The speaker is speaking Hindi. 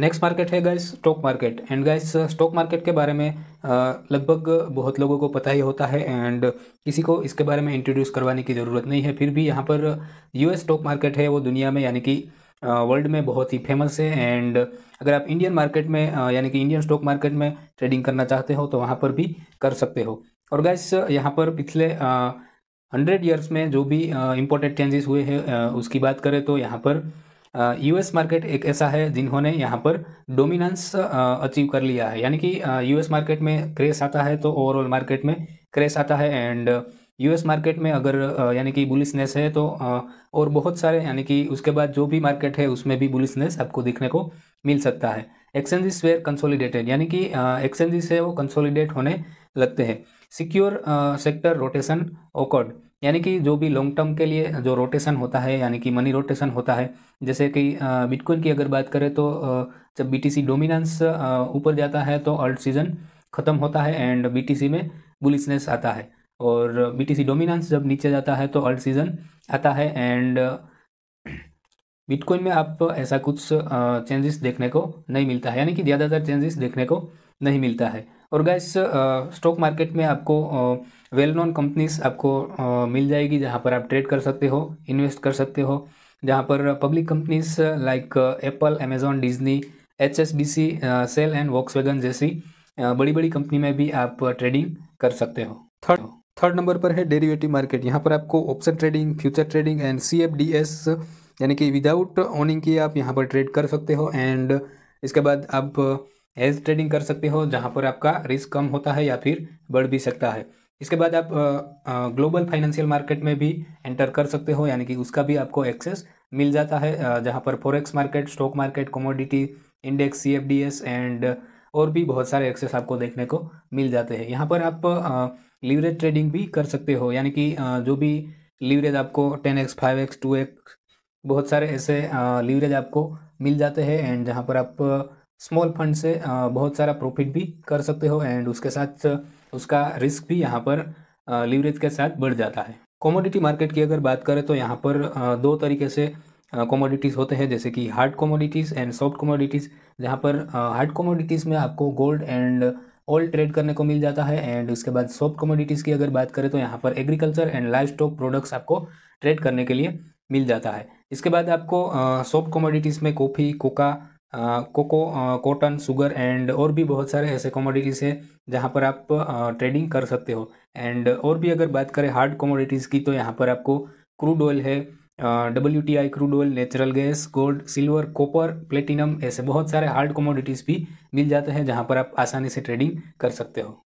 नेक्स्ट मार्केट है guys stock market and guys stock market के बारे में लगभग बहुत लोगों को पता ही होता है एंड किसी को इसके बारे में इंट्रोड्यूस करवाने की ज़रूरत नहीं है फिर भी यहाँ पर यूएस स्टॉक मार्केट है वो दुनिया में यानी कि वर्ल्ड में बहुत ही फेमस है एंड अगर आप इंडियन मार्केट में यानी कि इंडियन स्टॉक मार्केट में ट्रेडिंग करना चाहते हो तो वहाँ पर भी कर सकते हो और गाइस यहाँ पर पिछले हंड्रेड ईयर्स में जो भी इम्पोर्टेंट चेंजेस हुए हैं उसकी बात करें तो यहाँ पर यूएस मार्केट एक ऐसा है जिन्होंने यहाँ पर डोमिनेंस अचीव कर लिया है यानी कि यूएस मार्केट में क्रेश आता है तो ओवरऑल मार्केट में क्रेश आता है एंड यूएस मार्केट में अगर यानी कि बुलिसनेस है तो और बहुत सारे यानी कि उसके बाद जो भी मार्केट है उसमें भी बुलिसनेस आपको देखने को मिल सकता है एक्सचेंजेस वेयर कंसोलिडेटेड यानी कि एक्सचेंजेस है वो कंसोलिडेट होने लगते हैं सिक्योर सेक्टर रोटेशन ओकर्ड यानी कि जो भी लॉन्ग टर्म के लिए जो रोटेशन होता है यानी कि मनी रोटेशन होता है जैसे कि बिटकॉइन की अगर बात करें तो जब बीटीसी डोमिनेंस ऊपर जाता है तो अल्ट सीजन ख़त्म होता है एंड बीटीसी में बुलिसनेस आता है और बीटीसी डोमिनेंस जब नीचे जाता है तो अल्ट सीजन आता है एंड बिटकॉइन में आप ऐसा कुछ चेंजेस देखने को नहीं मिलता है यानी कि ज़्यादातर चेंजेस देखने को नहीं मिलता है और गैस स्टॉक मार्केट में आपको वेल नोन कंपनीज आपको आ, मिल जाएगी जहाँ पर आप ट्रेड कर सकते हो इन्वेस्ट कर सकते हो जहाँ पर public companies like Apple Amazon Disney H S B C Shell and Volkswagen जैसी बड़ी बड़ी कंपनी में भी आप ट्रेडिंग कर सकते हो थर्ड थर्ड नंबर पर है डेरिवेटिव मार्केट यहाँ पर आपको option trading future trading and C F D S यानी कि विदाउट ओनिंग की आप यहाँ पर ट्रेड कर सकते हो एंड इसके बाद आप हेज ट्रेडिंग कर सकते हो जहाँ पर आपका रिस्क कम होता है या फिर बढ़ भी सकता है इसके बाद आप ग्लोबल फाइनेंशियल मार्केट में भी एंटर कर सकते हो यानी कि उसका भी आपको एक्सेस मिल जाता है जहाँ पर forex market stock market commodity indices and और भी बहुत सारे एक्सेस आपको देखने को मिल जाते हैं यहाँ पर आप लीवरेज ट्रेडिंग भी कर सकते हो यानी कि जो भी लीवरेज आपको ten X five X two X बहुत सारे ऐसे लीवरेज आपको मिल जाते हैं एंड जहाँ पर आप स्मॉल फंड से बहुत सारा प्रॉफिट भी कर सकते हो एंड उसके साथ उसका रिस्क भी यहाँ पर लीवरेज के साथ बढ़ जाता है कॉमोडिटी मार्केट की अगर बात करें तो यहाँ पर दो तरीके से कॉमोडिटीज़ होते हैं जैसे कि hard commodities and soft commodities जहाँ पर हार्ड कॉमोडिटीज़ में आपको गोल्ड एंड ऑल ट्रेड करने को मिल जाता है एंड उसके बाद सॉफ्ट कॉमोडिटीज़ की अगर बात करें तो यहाँ पर agriculture and livestock products आपको ट्रेड करने के लिए मिल जाता है इसके बाद आपको सॉफ्ट कॉमोडिटीज़ में coffee coca cocoa cotton sugar and और भी बहुत सारे ऐसे कमोडिटीज़ हैं जहाँ पर आप ट्रेडिंग कर सकते हो एंड और भी अगर बात करें हार्ड कमोडिटीज़ की तो यहाँ पर आपको क्रूड ऑयल है W T I crude oil natural gas gold silver copper platinum ऐसे बहुत सारे हार्ड कमोडिटीज़ भी मिल जाते हैं जहाँ पर आप आसानी से ट्रेडिंग कर सकते हो